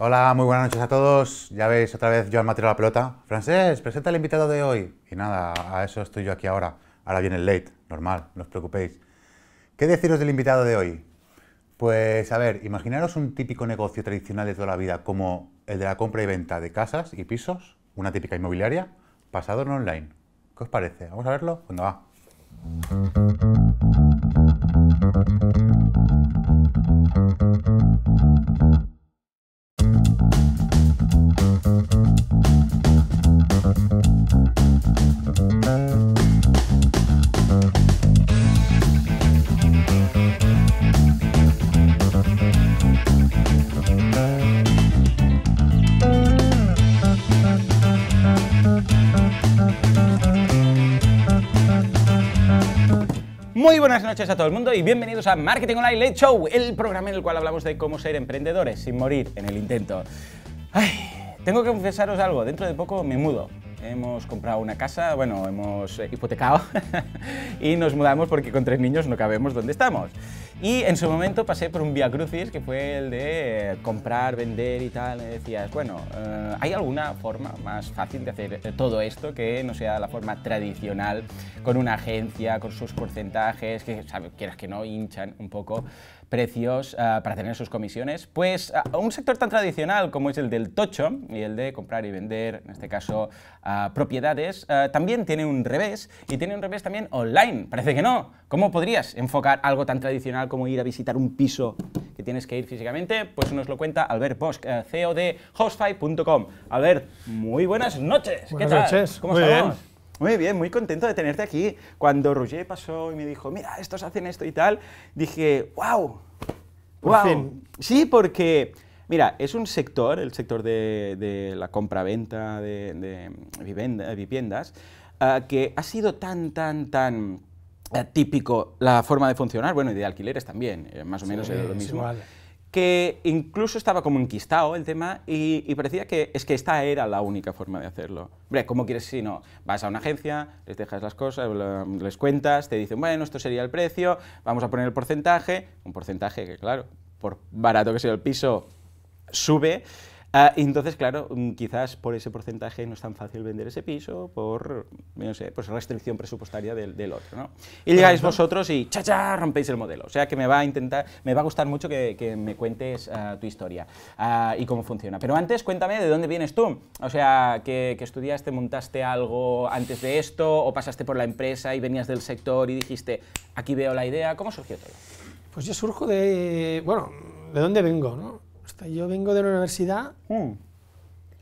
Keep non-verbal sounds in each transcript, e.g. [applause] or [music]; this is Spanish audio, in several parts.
Hola, muy buenas noches a todos. Ya veis otra vez yo al material la pelota. Francés, presenta al invitado de hoy. Y nada, a eso estoy yo aquí ahora. Ahora viene el late, normal, no os preocupéis. ¿Qué deciros del invitado de hoy? Pues a ver, imaginaros un típico negocio tradicional de toda la vida como el de la compra y venta de casas y pisos, una típica inmobiliaria, pasado en online. ¿Qué os parece? Vamos a verlo. Cuando va. Muy buenas noches a todo el mundo y bienvenidos a Marketing Online Late Show, el programa en el cual hablamos de cómo ser emprendedores sin morir en el intento tengo que confesaros algo, dentro de poco me mudo. Hemos comprado una casa, bueno, hemos hipotecado [laughs] y nos mudamos porque con tres niños no cabemos donde estamos. Y en su momento pasé por un vía crucis que fue el de eh, comprar, vender y tal. Y decías, bueno, eh, ¿hay alguna forma más fácil de hacer eh, todo esto que no sea la forma tradicional con una agencia, con sus porcentajes, que quieras que no hinchan un poco precios eh, para tener sus comisiones, pues eh, un sector tan tradicional como es el del tocho y el de comprar y vender, en este caso, eh, propiedades, también tiene un revés y tiene un revés también online. Parece que no. ¿Cómo podrías enfocar algo tan tradicional como ir a visitar un piso que tienes que ir físicamente? Pues nos lo cuenta Albert Bosch, CEO de hostify.com. Albert, muy buenas noches. ¿Qué tal? noches. ¿Cómo muy estamos? Muy bien, muy contento de tenerte aquí. Cuando Roger pasó y me dijo, mira, estos hacen esto y tal, dije, wow, Sí, porque, mira, es un sector, el sector de, la compraventa de, de viviendas, ah, que ha sido tan, tan, tan ah, típico la forma de funcionar, bueno, y de alquileres también, eh, más o menos es lo mismo que incluso estaba como enquistado el tema y, parecía que es que esta era la única forma de hacerlo. ¿cómo quieres si no? Vas a una agencia, les dejas las cosas, les cuentas, te dicen, bueno, esto sería el precio, vamos a poner el porcentaje, un porcentaje que claro, por barato que sea el piso, sube, Ah, entonces, claro, mm, quizás por ese porcentaje no es tan fácil vender ese piso, por, no sé, pues restricción presupuestaria del, del otro, ¿no? Y llegáis vosotros y cha, cha, rompéis el modelo. O sea que me va a intentar, me va a gustar mucho que, me cuentes ah, tu historia ah, y cómo funciona. Pero antes, cuéntame de dónde vienes tú. O sea, que, que estudiaste, montaste algo antes de esto, o pasaste por la empresa y venías del sector y dijiste, aquí veo la idea. ¿Cómo surgió todo? Pues yo surjo de, bueno, de dónde vengo, ¿no? Yo vengo de una universidad hmm.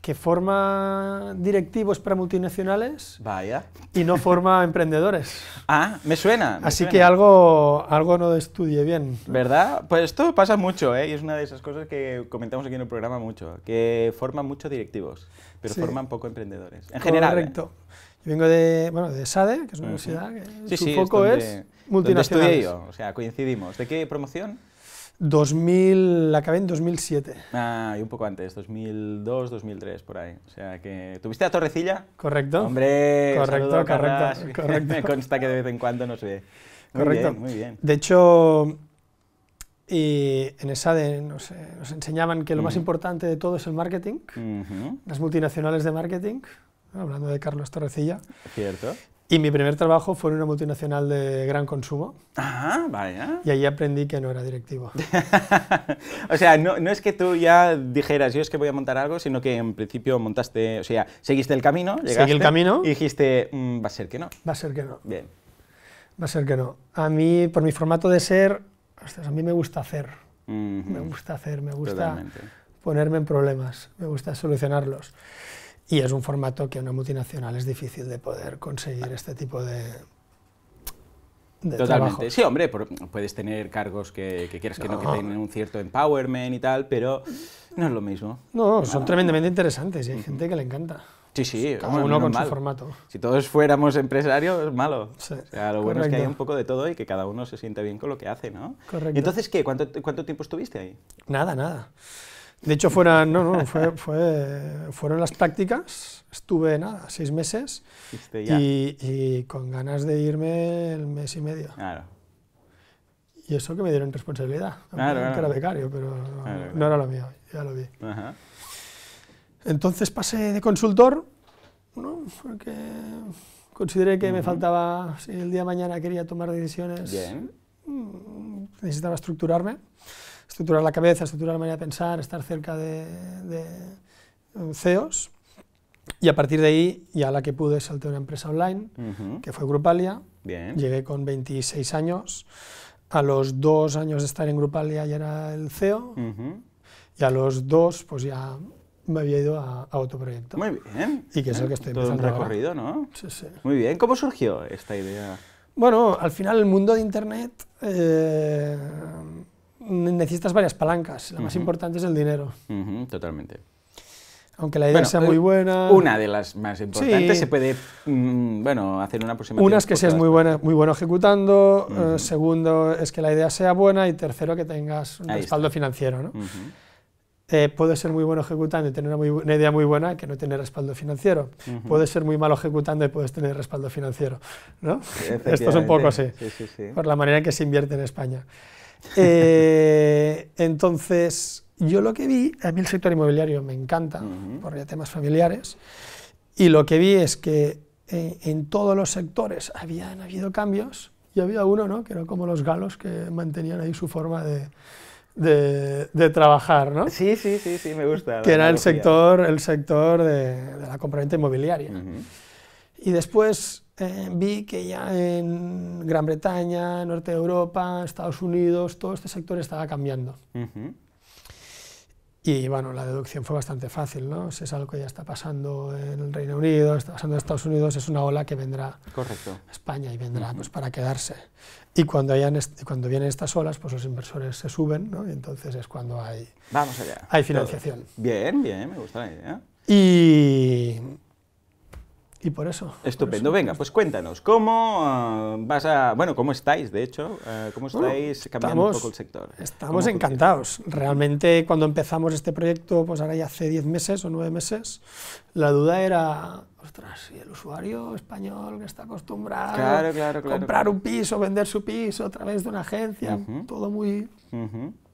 que forma directivos para multinacionales Vaya. y no forma [laughs] emprendedores. Ah, me suena. Así que algo, no estudie bien. ¿Verdad? Pues esto pasa mucho, ¿eh? y es una de esas cosas que comentamos aquí en el programa mucho, que forman muchos directivos, pero forman poco emprendedores. En general. Correcto. ¿eh? Yo vengo de, bueno, SADE, que es una universidad, que es, es multinacionales. yo, o sea, coincidimos. ¿De qué promoción? 2000, la acabé en 2007. Ah, y un poco antes, 2002, 2003, por ahí. O sea que. ¿Tuviste a Torrecilla? Correcto. Hombre, correcto, correcto, [laughs] correcto. Me consta que de vez en cuando nos ve. correcto. muy bien. De hecho, y en esa nos enseñaban que lo más mm. importante de todo es el marketing, las multinacionales de marketing, hablando de Carlos Torrecilla. Cierto. Y mi primer trabajo fue en una multinacional de gran consumo. Ah, vaya. Y allí aprendí que no era directivo. [laughs] o sea, no, es que tú ya dijeras, yo es que voy a montar algo, sino que en principio montaste, o sea, seguiste el camino, llegaste. el camino. Y dijiste, mm, va a ser que no. Va a ser que no. Bien. Va a ser que no. A mí, por mi formato de ser, a mí me gusta hacer. Me gusta hacer, me gusta ponerme en problemas, me gusta solucionarlos. Y es un formato que a una multinacional es difícil de poder conseguir este tipo de, Totalmente. Trabajo. Sí, hombre, puedes tener cargos que, quieras que no, que tienen un cierto empowerment y tal, pero no es lo mismo. No, son tremendamente interesantes y hay gente que le encanta. Sí, sí. Cada uno con su formato. Si todos fuéramos empresarios, malo. o sea, lo bueno es que hay un poco de todo y que cada uno se siente bien con lo que hace, ¿no? Correcto. ¿Y entonces qué? ¿Cuánto, cuánto tiempo estuviste ahí? Nada, nada. De hecho, fueron, fueron las prácticas, estuve nada, seis meses y, con ganas de irme el mes y medio. Y eso que me dieron responsabilidad, era becario, pero no era lo mío, ya lo vi. Entonces pasé de consultor, porque consideré que me faltaba, si el día de mañana quería tomar decisiones, mm, necesitaba estructurarme estructurar la cabeza, estructurar la manera de pensar, estar cerca de, eh, CEOs. Y a partir de ahí, ya la que pude, salté una empresa online, que fue Grupalia. Bien. Llegué con 26 años. A los dos años de estar en Grupalia ya era el CEO. Y a los dos, pues ya me había ido a, otro proyecto. Muy bien. Y que es el que estoy Todo empezando un recorrido, ¿no? Sí, sí. Muy bien. ¿Cómo surgió esta idea? Bueno, al final el mundo de Internet... Eh, necesitas varias palancas. La más importante es el dinero. totalmente. Aunque la idea sea muy eh, buena. Una de las más importantes se puede, mm, bueno, hacer una aproximación. Una es que seas muy, buena, muy bueno ejecutando, eh, segundo es que la idea sea buena y tercero que tengas un respaldo financiero. ¿no? Eh, puedes ser muy bueno ejecutando y tener una, idea muy buena que no tiene respaldo financiero. Puedes ser muy malo ejecutando y puedes tener respaldo financiero. ¿no? [laughs] Esto es un poco así, sí, por la manera en que se invierte en España. [laughs] Eh, entonces, yo lo que vi, a mí el sector inmobiliario me encanta por por temas familiares, y lo que vi es que eh, en todos los sectores habían habido cambios y había uno ¿no? que era como los galos que mantenían ahí su forma de, de, trabajar. ¿no? Sí, sí, sí, sí, me gusta. Que era el sector, el sector de, la compraventa inmobiliaria. Y después eh, vi que ya en Gran Bretaña, Norte de Europa, Estados Unidos, todo este sector estaba cambiando. Y bueno, la deducción fue bastante fácil, ¿no? Si es algo que ya está pasando en el Reino Unido, está pasando en Estados Unidos, es una ola que vendrá Correcto. a España y vendrá pues, para quedarse. Y cuando, hayan cuando vienen estas olas, pues los inversores se suben, ¿no? Y entonces es cuando hay, Vamos allá. hay financiación. Bien, bien, me gusta la idea. Y, y por eso. Estupendo. Venga, pues cuéntanos, ¿cómo ah, vas a. Bueno, ¿cómo estáis, de hecho? Eh, ¿Cómo estáis cambiando un poco el sector? Estamos encantados. Realmente, cuando empezamos este proyecto, pues ahora ya hace 10 meses o 9 meses, la duda era. Ostras, y el usuario español que está acostumbrado a comprar un piso, vender su piso a través de una agencia, todo muy.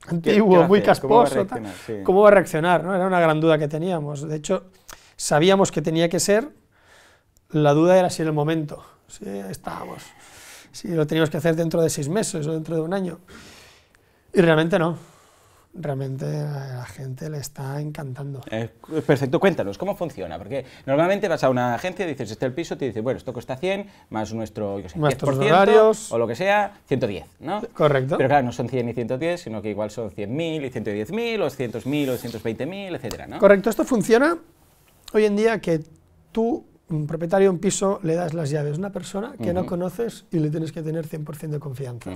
Antiguo, muy casposo. ¿Cómo va a reaccionar? ¿no? Era una gran duda que teníamos. De hecho, sabíamos que tenía que ser, la duda era si en el momento, si estábamos, si lo teníamos que hacer dentro de seis meses o dentro de un año. Y realmente no. Realmente a la gente le está encantando. Eh, perfecto, cuéntanos, ¿cómo funciona? Porque normalmente vas a una agencia, dices, este el piso, te dice, bueno, esto cuesta 100, más nuestro, Nuestros 10%, horarios. o lo que sea, 110, ¿no? Correcto. Pero claro, no son 100 y 110, sino que igual son 100.000 y 110.000, o 100.000 o 120.000, etcétera, ¿no? Correcto, esto funciona hoy en día que tú un propietario de un piso le das las llaves a una persona que no conoces y le tienes que tener 100% de confianza.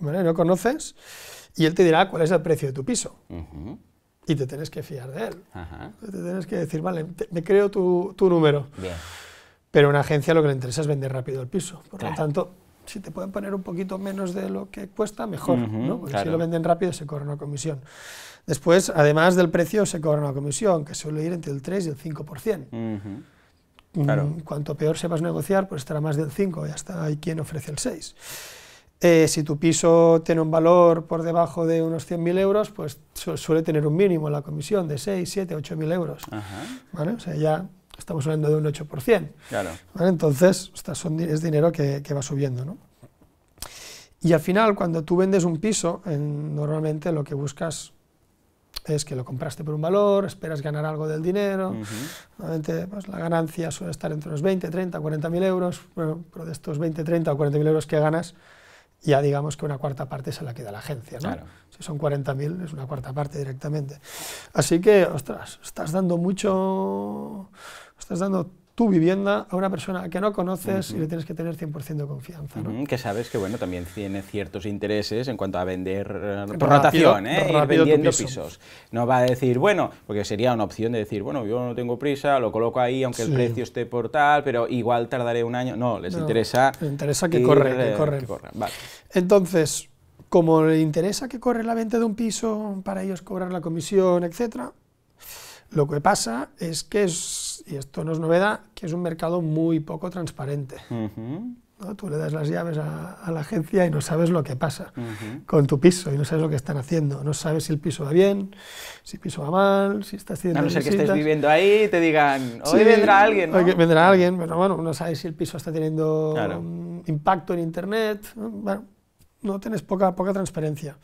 No conoces y él te dirá cuál es el precio de tu piso. Y te tienes que fiar de él. Te tienes que decir, vale, me creo tu, número. Pero a una agencia lo que le interesa es vender rápido el piso. Por lo tanto, si te pueden poner un poquito menos de lo que cuesta, mejor, Porque si lo venden rápido se cobra una comisión. Después, además del precio, se cobra una comisión, que suele ir entre el 3 y el 5%. Mm, cuanto peor se a negociar, pues estará más del 5, y hasta hay quien ofrece el 6. Eh, si tu piso tiene un valor por debajo de unos 100.000 euros, pues suele tener un mínimo en la comisión de 6, 7, 8.000 euros. ¿Vale? O sea, ya estamos hablando de un 8%. Claro. Entonces, son, es dinero que, va subiendo. ¿no? Y al final, cuando tú vendes un piso, normalmente lo que buscas es que lo compraste por un valor, esperas ganar algo del dinero, normalmente pues, la ganancia suele estar entre los 20, 30, 40 mil euros, pero de estos 20, 30 o 40 mil euros que ganas, ya digamos que una cuarta parte se la queda la agencia, ¿no? Claro. Si son 40 mil, es una cuarta parte directamente. Así que, ostras, estás dando mucho, estás dando tu vivienda a una persona que no conoces y le tienes que tener 100% de confianza. ¿no? que sabes que bueno, también tiene ciertos intereses en cuanto a vender eh, por rotación, ¿eh? vendiendo pisos. No va a decir, bueno, porque sería una opción de decir, bueno, yo no tengo prisa, lo coloco ahí, aunque el precio esté por tal, pero igual tardaré un año. No, les interesa... Les interesa que corra, eh, que corre. Entonces, como le interesa que corre la venta de un piso, para ellos cobrar la comisión, etcétera, lo que pasa es que es y esto no es novedad, que es un mercado muy poco transparente. ¿no? Tú le das las llaves a, la agencia y no sabes lo que pasa con tu piso y no sabes lo que están haciendo. No sabes si el piso va bien, si el piso va mal, si estás haciendo. A no ser que estés viviendo ahí y te digan, hoy vendrá alguien. Hoy vendrá alguien, pero bueno, no sabes si el piso está teniendo impacto en internet. Bueno, no tienes poca, poca transparencia.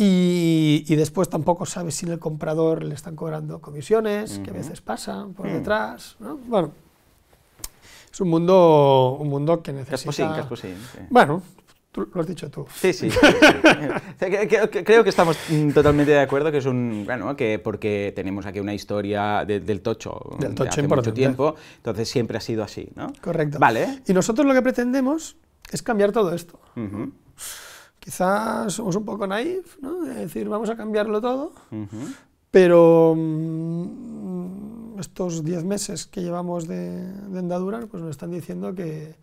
Y, después tampoco sabes si el comprador le están cobrando comisiones, que a veces pasan por hmm. detrás. ¿no? Bueno, es un mundo, un mundo que necesita... Casposín, casposín. Bueno, lo has dicho tú. Sí, sí. [laughs] Creo que estamos totalmente de acuerdo que es un... Bueno, que porque tenemos aquí una historia del tocho, del tocho de hace mucho tiempo, entonces siempre ha sido así, ¿no? Correcto. Vale. Y nosotros lo que pretendemos es cambiar todo esto. Uh Quizás somos un poco naif, ¿no? decir, vamos a cambiarlo todo, pero mm, estos 10 meses que llevamos de, de, andadura pues nos están diciendo que,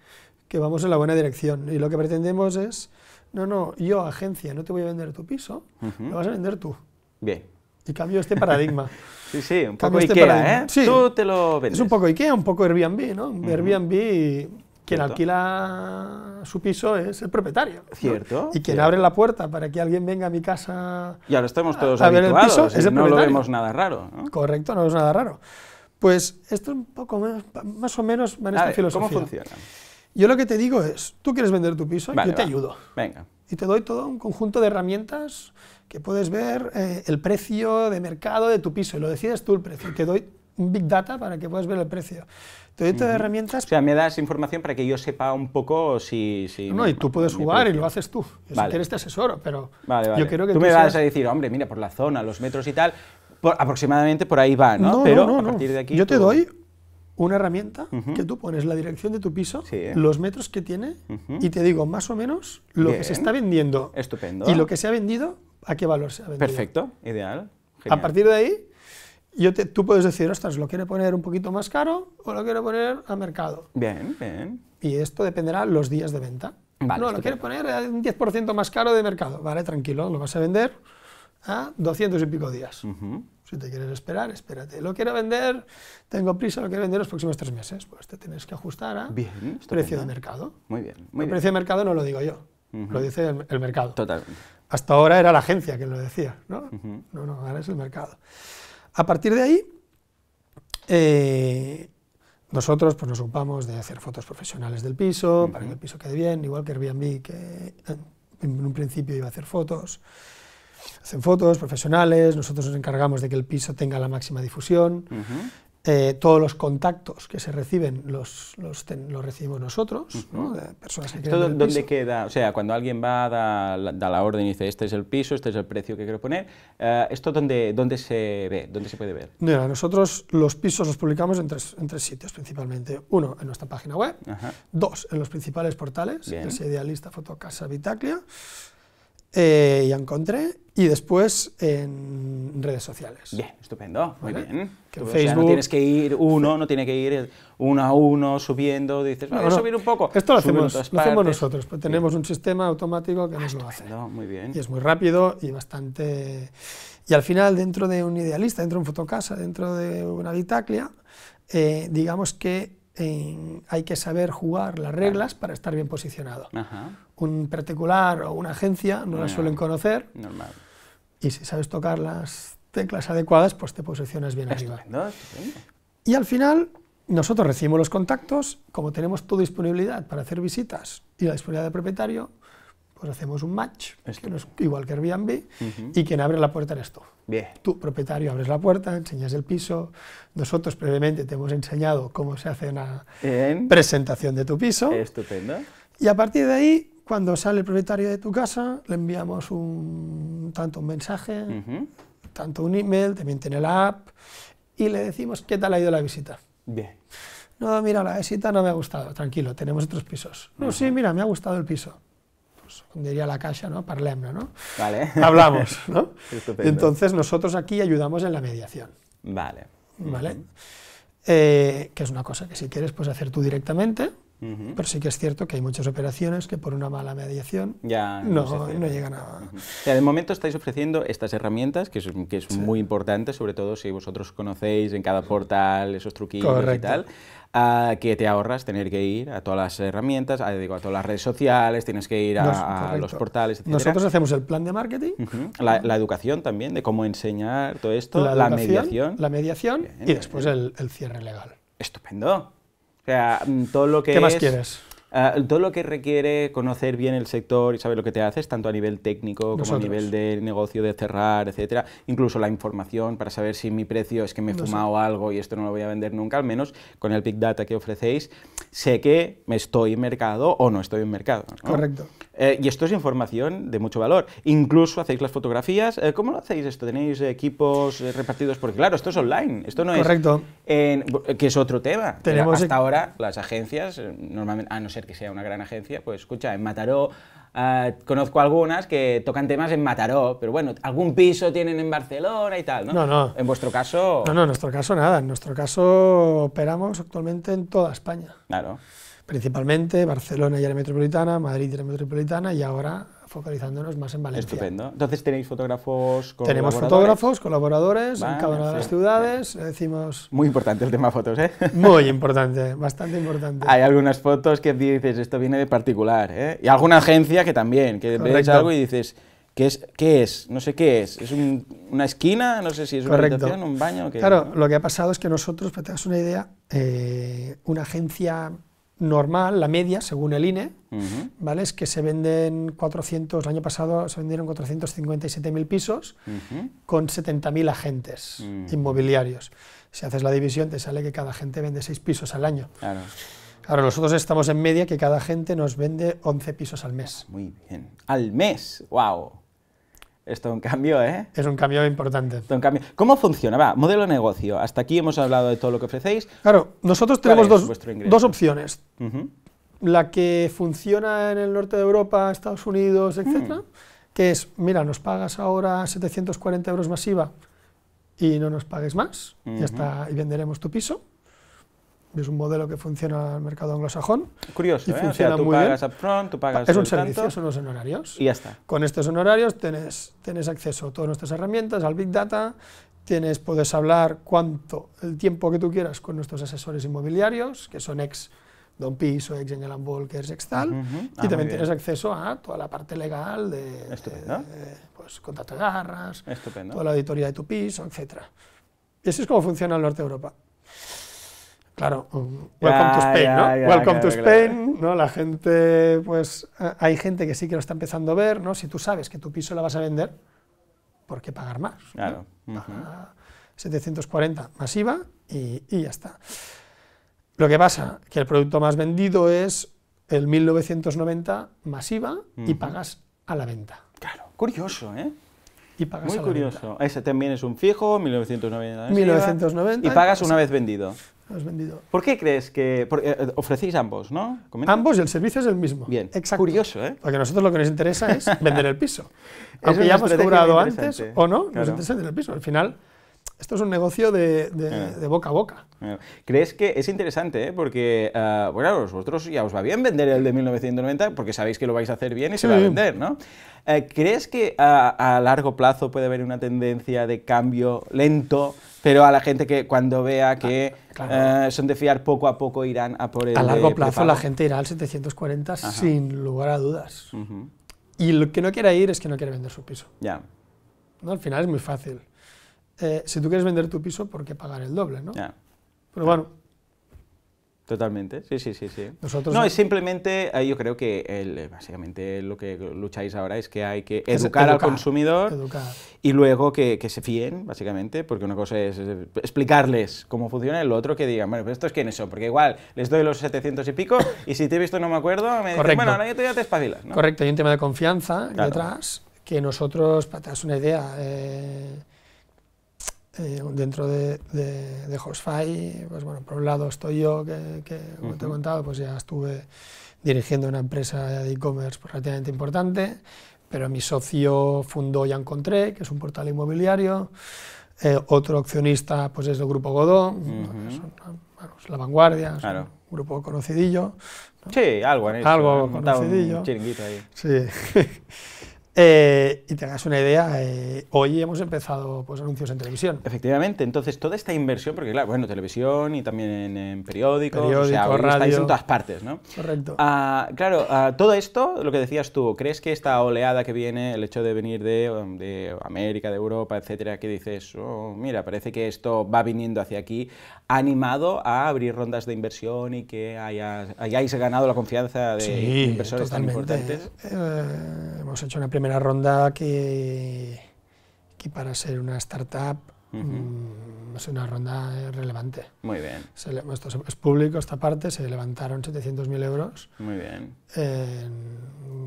vamos en la buena dirección y lo que pretendemos es, no, no, yo agencia, no te voy a vender tu piso, lo vas a vender tú. Bien. Y cambio este paradigma. [laughs] sí, sí, un poco este Ikea, ¿eh? Tú te lo vendes. Es un poco Ikea, un poco Airbnb, ¿no? Airbnb quien alquila su piso es el propietario. Cierto. Y quien abre la puerta para que alguien venga a mi casa y ahora estamos todos a, el no lo vemos nada raro. Correcto, no es nada raro. Pues esto es un poco más, más o menos en esta filosofía. ¿Cómo funciona? Yo lo que te digo es, tú quieres vender tu piso, y yo te ayudo. Venga. Y te doy todo un conjunto de herramientas que puedes ver eh, el precio de mercado de tu piso y lo decides tú el precio. Te doy un big data para que puedas ver el precio. Te doy estas herramientas. O sea, me das información para que yo sepa un poco si. si no, y tú puedes jugar y lo haces tú. vale. quieres te asesoro, pero vale, vale. yo creo que tú, me vas a decir, hombre, mira, por la zona, los metros y tal, aproximadamente por ahí va, ¿no? pero a partir de aquí. Yo te doy una herramienta que tú pones la dirección de tu piso, los metros que tiene y te digo más o menos lo que se está vendiendo. Estupendo. Y lo que se ha vendido, a qué valor se ha vendido. Perfecto, ideal. A partir de ahí yo tú puedes decir, ostras, lo quiero poner un poquito más caro o lo quiero poner a mercado. Bien, bien. Y esto dependerá los días de venta. Vale, no, lo quiero poner un 10% más caro de mercado. Vale, tranquilo, lo vas a vender a 200 y pico días. Si te quieres esperar, espérate. Lo quiero vender, tengo prisa, lo quiero vender los próximos tres meses. Pues te tienes que ajustar a bien, precio de mercado. Muy bien. Muy el precio de mercado no lo digo yo, lo dice el, mercado. Total. Hasta ahora era la agencia quien lo decía, ¿no? No, no, ahora es el mercado. A partir de ahí, eh, nosotros pues, nos ocupamos de hacer fotos profesionales del piso, para que el piso quede bien, igual que Airbnb, que en un principio iba a hacer fotos. Hacen fotos profesionales, nosotros nos encargamos de que el piso tenga la máxima difusión. Eh, todos los contactos que se reciben los, los, recibimos nosotros, ¿no? de personas que ¿Esto dónde queda? O sea, cuando alguien va, da, la orden y dice, este es el piso, este es el precio que quiero poner, eh, ¿esto dónde, dónde se ve? ¿Dónde se puede ver? Mira, nosotros los pisos los publicamos en tres, en tres sitios principalmente. Uno, en nuestra página web. Dos, en los principales portales, Bien. Idealista, Fotocasa, bitaclia. Eh, y encontré, y después en redes sociales. Bien, estupendo, muy bien. Facebook no tienes que ir uno, no tiene que ir uno a uno subiendo, dices, no, a subir un poco. Esto lo hacemos, lo nosotros, pues tenemos un sistema automático que ah, nos lo hace. muy bien. Y es muy rápido y bastante... Y al final, dentro de un idealista, dentro de un fotocasa, dentro de una vitaclia, eh, digamos que eh, hay que saber jugar las reglas para estar bien posicionado. Un particular o una agencia no, las suelen conocer. Normal. Y si sabes tocarlas las teclas adecuadas, pues te posicionas bien arriba. Y al final, nosotros recibimos los contactos, como tenemos tu disponibilidad para hacer visitas y la disponibilidad del propietario, pues hacemos un match, que no es igual que Airbnb, y quien abre la puerta eres tú. Bien. Tú, propietario, abres la puerta, enseñas el piso, nosotros previamente te hemos enseñado cómo se hace una presentación de tu piso. Estupendo. Y a partir de ahí, cuando sale el propietario de tu casa, le enviamos un tanto un mensaje, tanto un email, también tiene la app, y le decimos qué tal ha ido la visita. Bien. No, mira, la visita no me ha gustado, tranquilo, tenemos otros pisos. No, sí, mira, me ha gustado el piso. Pues, diría la casa, ¿no? Parlemos, ¿no? Vale. [laughs] Hablamos, ¿no? [laughs] Entonces nosotros aquí ayudamos en la mediación. Vale. Vale. Eh, que es una cosa que si quieres puedes hacer tú directamente, pero sí que es cierto que hay muchas operaciones que por una mala mediación no, no llegan a... nada. de momento estáis ofreciendo estas herramientas, que es, muy importante, sobre todo si vosotros conocéis en cada portal esos truquillos y tal, ah, que te ahorras tener que ir a todas las herramientas, a, digo, a todas las redes sociales, tienes que ir a, los portales, etc. Nosotros hacemos el plan de marketing. la, educación también, de cómo enseñar todo esto, la, mediación. La mediación y después el, el cierre legal. Estupendo. O sea, mm, todo lo que ¿Qué es... más quieres? Ah, todo lo que requiere conocer bien el sector y saber lo que te haces, tanto a nivel técnico como a nivel del negocio, de cerrar, etcétera. Incluso la información para saber si mi precio es que me he fumado algo y esto no lo voy a vender nunca, al menos con el Big Data que ofrecéis, sé que me estoy en mercado o no estoy en mercado. Correcto. Eh, y esto es información de mucho valor. Incluso hacéis las fotografías. Eh, ¿Cómo lo hacéis esto? ¿Tenéis equipos eh, repartidos? Porque claro, esto es online. Esto no es... Correcto. que es otro tema. Tenemos Hasta e- ahora las agencias, normalmente, a no ser que sea una gran agencia, pues escucha, en Mataró ah, conozco algunas que tocan temas en Mataró, pero bueno, algún piso tienen en Barcelona y tal, ¿no? No, no. En vuestro caso... No, no, en nuestro caso nada. En nuestro caso operamos actualmente en toda España. Claro. Principalmente Barcelona y la metropolitana, Madrid y la metropolitana y ahora focalizándonos más en Valencia. Estupendo. Entonces tenéis fotógrafos colaboradores. Tenemos fotógrafos, colaboradores en cada una de las ciudades. Eh, decimos... Muy importante el tema fotos, ¿eh? [laughs] Muy importante, bastante importante. Hay algunas fotos que dices, esto viene de particular, ¿eh? Y alguna agencia que también, que ves algo y dices... ¿Qué es? ¿Qué es? No sé qué es. ¿Es una esquina? No sé si es una habitación, un baño. claro, lo que ha pasado es que nosotros, para que una idea, eh, una agencia normal, la media, según el INE, ¿vale? es que se venden 400, el año pasado se vendieron 457.000 pisos con 70.000 agentes inmobiliarios. Si haces la división te sale que cada agente vende 6 pisos al año. Claro. Ahora nosotros estamos en media que cada agente nos vende 11 pisos al mes. Muy bien. Al mes, wow. Esto es un cambio, ¿eh? Es un cambio importante. cambio. ¿Cómo funciona? Va, modelo de negocio. Hasta aquí hemos hablado de todo lo que ofrecéis. Claro, nosotros tenemos dos, dos, opciones. La que funciona en el norte de Europa, Estados Unidos, etc. Mm. Que es, mira, nos pagas ahora 740 euros masiva y no nos pagues más. y, hasta, y venderemos tu piso es un modelo que funciona en el mercado anglosajón. Curioso, y ¿eh? funciona tú pagas bien. tú pagas Es un servicio, son los honorarios. Y ya está. Con estos honorarios tienes, tienes acceso a todas nuestras herramientas, al Big Data, tienes, puedes hablar cuánto, el tiempo que tú quieras con nuestros asesores inmobiliarios, que son ex Don Piso, ex Angel Walkers, ex tal, ah, y también tienes acceso a toda la parte legal de, Estupendo. de, pues, contrato garras, toda la auditoría de tu piso, etc. eso es como funciona el norte de Europa. Claro, welcome to Spain, ¿no? welcome to Spain, ¿no? La gente, pues, hay gente que sí que lo está empezando a ver, ¿no? Si tú sabes que tu piso la vas a vender, ¿por qué pagar más? Claro. 740 masiva y, ya está. Lo que pasa, que el producto más vendido es el 1990 masiva y pagas a la venta. Claro, curioso, ¿eh? Y pagas Muy curioso. Ese también es un fijo, 1990. 1990. ¿eh? Y pagas una vez vendido vendido. ¿Por qué crees que eh, eh, ofrecéis ambos, no? Ambos, el servicio es el mismo. Bien, curioso, ¿eh? Porque a nosotros lo que nos interesa es [laughs] vender el piso. Aunque ya hemos cobrado antes o no, nos interesa vender el piso. Al final, esto es un negocio de, ah. boca a boca. Ah. ¿Crees que es interesante? Eh? Porque, ah, bueno, vosotros ya os va bien vender el de 1990 porque sabéis que lo vais a hacer bien y se va a vender, ¿no? Eh, ¿Crees que a, largo plazo puede haber una tendencia de cambio lento, pero a la gente que cuando vea que eh, son de fiar poco a poco irán a por el... A largo plazo la gente irá al 740 sin lugar a dudas. Y lo que no quiera ir es que no quiere vender su piso. Ya. No, al final es muy fácil. Eh, si tú quieres vender tu piso, ¿por qué pagar el doble? ¿no? Pero bueno. Totalmente, sí, sí, sí. Nosotros no, es simplemente, yo creo que eh, básicamente lo que lucháis ahora es que hay que educar, al consumidor y luego que, se fíen, básicamente, porque una cosa es explicarles cómo funciona y lo otro que digan, bueno, pero estos quiénes son, porque igual les doy los 700 y pico y si te he visto no me acuerdo, me bueno, ahora te, ya te espabilas. ¿no? Correcto, hay un tema de confianza detrás que nosotros, para una idea, eh, eh, dentro de, de, pues bueno, por un lado estoy yo, que, como te he contado, pues ya estuve dirigiendo una empresa de e-commerce relativamente importante, pero mi socio fundó Ya Encontré, que es un portal inmobiliario, eh, otro accionista pues es el Grupo Godó, la vanguardia, un grupo conocidillo. Sí, algo en eso. Algo conocidillo. Un chiringuito ahí. Sí. [laughs] Eh, y tengas una idea, eh, hoy hemos empezado pues, anuncios en televisión. Efectivamente, entonces toda esta inversión, porque claro, bueno, televisión y también en, periódicos, o estáis en todas partes, ¿no? Correcto. Ah, claro, ah, todo esto, lo que decías tú, ¿crees que esta oleada que viene, el hecho de venir de, um, América, de Europa, etcétera, que dices, oh, mira, parece que esto va viniendo hacia aquí, ha animado a abrir rondas de inversión y que hayas, hayáis ganado la confianza de inversores tan importantes? Eh, hemos hecho una primera primera ronda que, para ser una startup mm, es una ronda relevante. Muy bien. esto es público, esta parte, se levantaron 700.000 euros. Muy bien.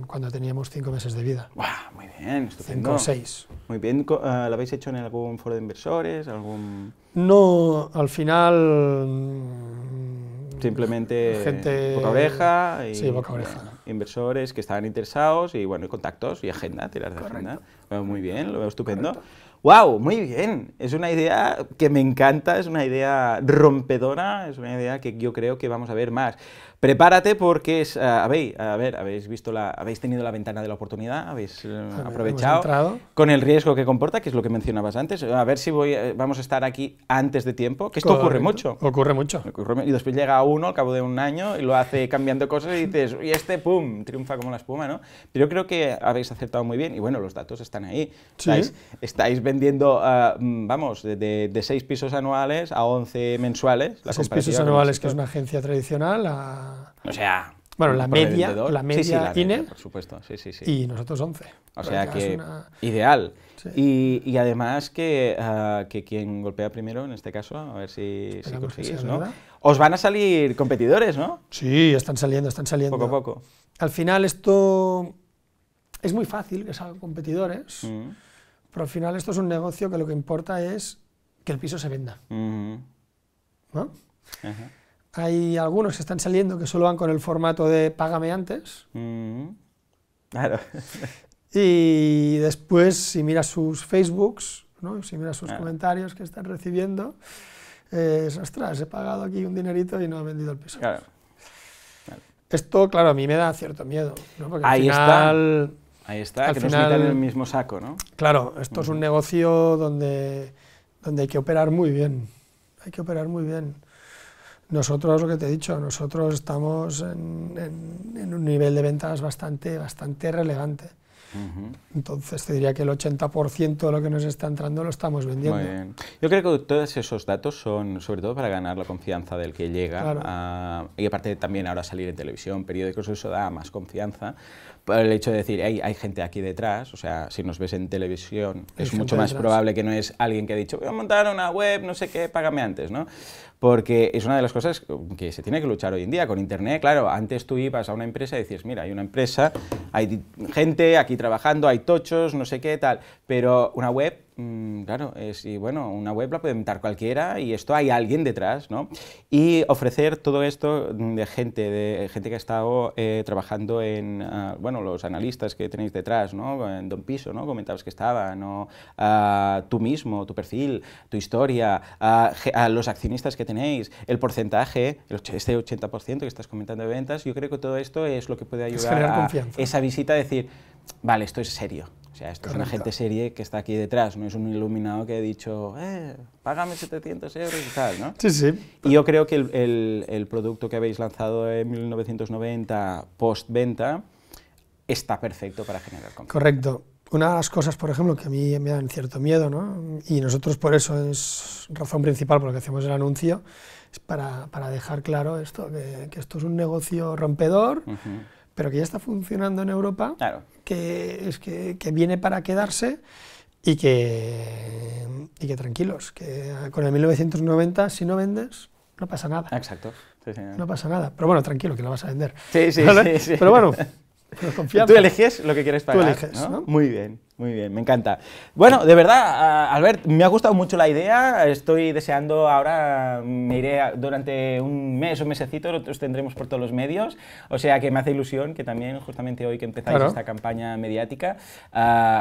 cuando teníamos cinco meses de vida. ¡Wow! Muy bien, estupendo. Cinco o seis. Muy bien. Eh, ¿Lo habéis hecho en algún foro de inversores? algún...? No, al final... Mm, Simplemente gente, boca oreja. Y... Sí, boca oreja inversores que estaban interesados y bueno, y contactos y agenda, tirar de agenda. muy bien, lo veo estupendo. ¡Wow! Muy bien. Es una idea que me encanta, es una idea rompedora, es una idea que yo creo que vamos a ver más. Prepárate porque es, habéis, eh, a ver, habéis visto la, habéis tenido la ventana de la oportunidad, habéis eh, aprovechado con el riesgo que comporta, que es lo que mencionabas antes. A ver si voy, eh, vamos a estar aquí antes de tiempo, que esto ocurre mucho. Ocurre mucho. y después llega uno al cabo de un año y lo hace cambiando cosas y dices, y este, pum, triunfa como la espuma, ¿no? Pero yo creo que habéis acertado muy bien y bueno, los datos están ahí. Estáis, vendiendo, mm, vamos, de, seis pisos anuales a once mensuales. La seis pisos anuales, que es una agencia tradicional, a o sea... Bueno, la media, la media, tiene por supuesto, sí, sí, sí. Y nosotros 11. O sea que ideal. Y, además que, ah, que, quien golpea primero, en este caso, a ver si, si consigues, ¿no? Os van a salir competidores, ¿no? Sí, están saliendo, están saliendo. Poco a poco. Al final esto es muy fácil que salgan competidores, mm. pero al final esto es un negocio que lo que importa es que el piso se venda. Mm-hmm. ¿No? Ajá. Hay algunos que están saliendo que solo van con el formato de págame antes. Mm-hmm. claro. [laughs] y después, si miras sus Facebooks, ¿no? si miras sus ah. comentarios que están recibiendo, es, ostras, he pagado aquí un dinerito y no he vendido el piso. Claro. Esto, claro, a mí me da cierto miedo. Ahí está. Ahí que nos metan en el mismo saco, ¿no? Claro, esto es mm. un negocio donde, donde hay que operar muy bien. Hay que operar muy bien. Nosotros, lo que te he dicho, nosotros estamos en, un nivel de ventas bastante, bastante relevante. Entonces te diría que el 80% de lo que nos está entrando lo estamos vendiendo. Yo creo que todos esos datos son sobre todo para ganar la confianza del que llega. Ah, y aparte también ahora salir en televisión, periódicos, eso da más confianza el hecho de decir, hay gente aquí detrás, o sea, si nos ves en televisión, es mucho más probable que no es alguien que ha dicho, voy a montar una web, no sé qué, págame antes, ¿no? Porque es una de las cosas que se tiene que luchar hoy en día con Internet. Claro, antes tú ibas a una empresa y decías, mira, hay una empresa, hay gente aquí trabajando, hay tochos, no sé qué, tal, pero una web Mm, claro, es, eh, y bueno, una web la puede inventar cualquiera y esto hay alguien detrás, ¿no? Y ofrecer todo esto de gente, de gente que ha estado eh, trabajando en, ah, bueno, los analistas que tenéis detrás, ¿no? En Don Piso, ¿no? Comentabas que estaba, ¿no? Ah, tú mismo, tu perfil, tu historia, ah, a los accionistas que tenéis, el porcentaje, ese este 80% que estás comentando de ventas, yo creo que todo esto es lo que puede ayudar a confianza. esa visita a decir, vale, esto es serio sea, esto es una gente serie que está aquí detrás, no es un iluminado que ha dicho, eh, págame 700 euros y tal, ¿no? Sí, sí. Y yo creo que el, el, producto que habéis lanzado en 1990, post-venta, está perfecto para generar confianza. Correcto. Una de las cosas, por ejemplo, que a mí me dan cierto miedo, ¿no? Y nosotros por eso es razón principal por la que hacemos el anuncio, es para, dejar claro esto, que, esto es un negocio rompedor, pero que ya está funcionando en Europa, que, es que, viene para quedarse y que, y que tranquilos, que con el 1990 si no vendes no pasa nada. Exacto. no pasa nada. Pero bueno, tranquilo, que lo vas a vender. Sí, sí, sí, Pero bueno, [laughs] confiamos. Tú eliges lo que quieres pagar. Tú Muy bien. Muy bien, me encanta. Bueno, de verdad, Albert, me ha gustado mucho la idea. Estoy deseando ahora, me iré durante un mes o mesecito, los tendremos por todos los medios. O sea que me hace ilusión que también, justamente hoy que empezáis esta campaña mediática,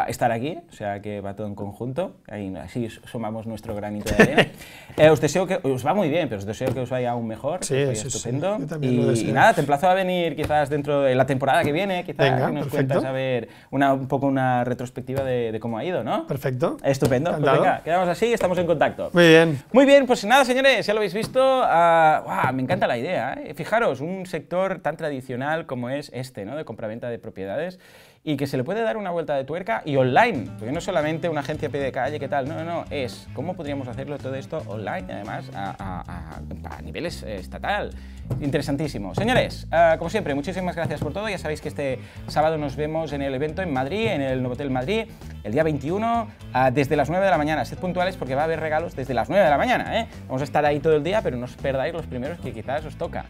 estar aquí. O sea que va todo en conjunto. Ahí, así sumamos nuestro granito de arena. [laughs] Eh, os deseo que os va muy bien, pero os deseo que os vaya aún mejor. Sí, que estupendo. y, nada, te emplazo a venir quizás dentro de la temporada que viene, quizás que nos cuentas a ver un poco una retrospectiva de, cómo ha ido, ¿no? Perfecto. Estupendo. Pues venga, quedamos así y estamos en contacto. Muy bien. Muy bien, pues nada, señores, ya lo habéis visto. Ah, me encanta la idea. ¿eh? Fijaros, un sector tan tradicional como es este, ¿no? De compraventa de propiedades y que se le puede dar una vuelta de tuerca y online, porque no solamente una agencia pie de calle, ¿qué tal? No, no, no, es cómo podríamos hacerlo todo esto online, además, a, niveles eh, estatal. Interesantísimo. Señores, eh, como siempre, muchísimas gracias por todo. Ya sabéis que este sábado nos vemos en el evento en Madrid, en el hotel Madrid, el día 21, eh, desde las 9 de la mañana. Sed puntuales porque va a haber regalos desde las 9 de la mañana, Vamos a estar ahí todo el día, pero no os perdáis los primeros que quizás os toca,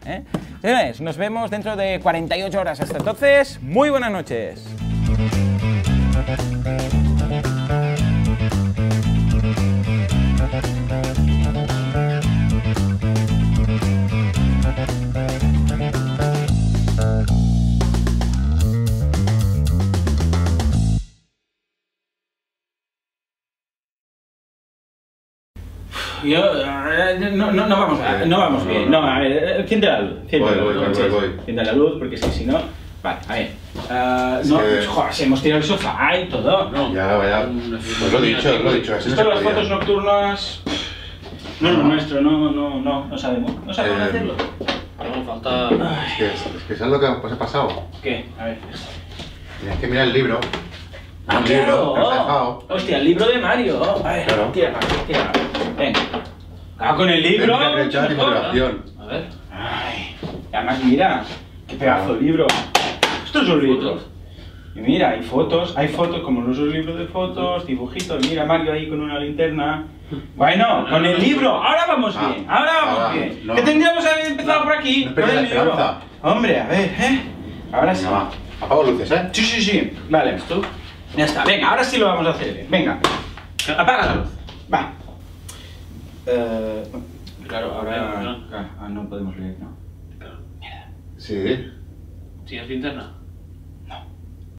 Señores, nos vemos dentro de 48 horas. Hasta entonces, muy buenas noches. Yo, no, no, no, vamos, no vamos bien. No, a ver, ¿quién eh, la luz? ¿Quién la luz? la luz? Porque si, si no... Vale, a ver. Eh, no, que... hemos tirado el sofá y todo, ¿no? Ya, vaya, os pues lo he dicho, lo he dicho. Esto de las fotos nocturnas. No, no, ah. nuestro, no, no, no, no sabemos. No sabemos eh, hacerlo. falta. Es que, es ¿sabes lo que se pues, ha pasado? ¿Qué? A ver. Tienes que mirar el libro. Ah, el claro. Libro, dejado hostia, el libro de Mario. a ver, claro. tierra. tira Venga. con el libro. Ven, A ver. Ay. Además, mira, qué pedazo de libro esto Y mira, hay fotos, hay fotos como los libros de fotos, dibujitos, mira Mario ahí con una linterna. Bueno, ah, con el libro, ahora vamos ah, bien, ahora vamos bien. que tendríamos que haber empezado por aquí, el libro. Hombre, a ver, ¿eh? Ahora sí. Va. Apago luces, ¿eh? Sí, sí, sí. Vale. ¿Tú? Ya está, venga, ahora sí lo vamos a hacer. Venga. Apaga la luz. Va. Eh, claro, ahora ah, no, podemos leer, ¿no? Sí. ¿Sí es linterna?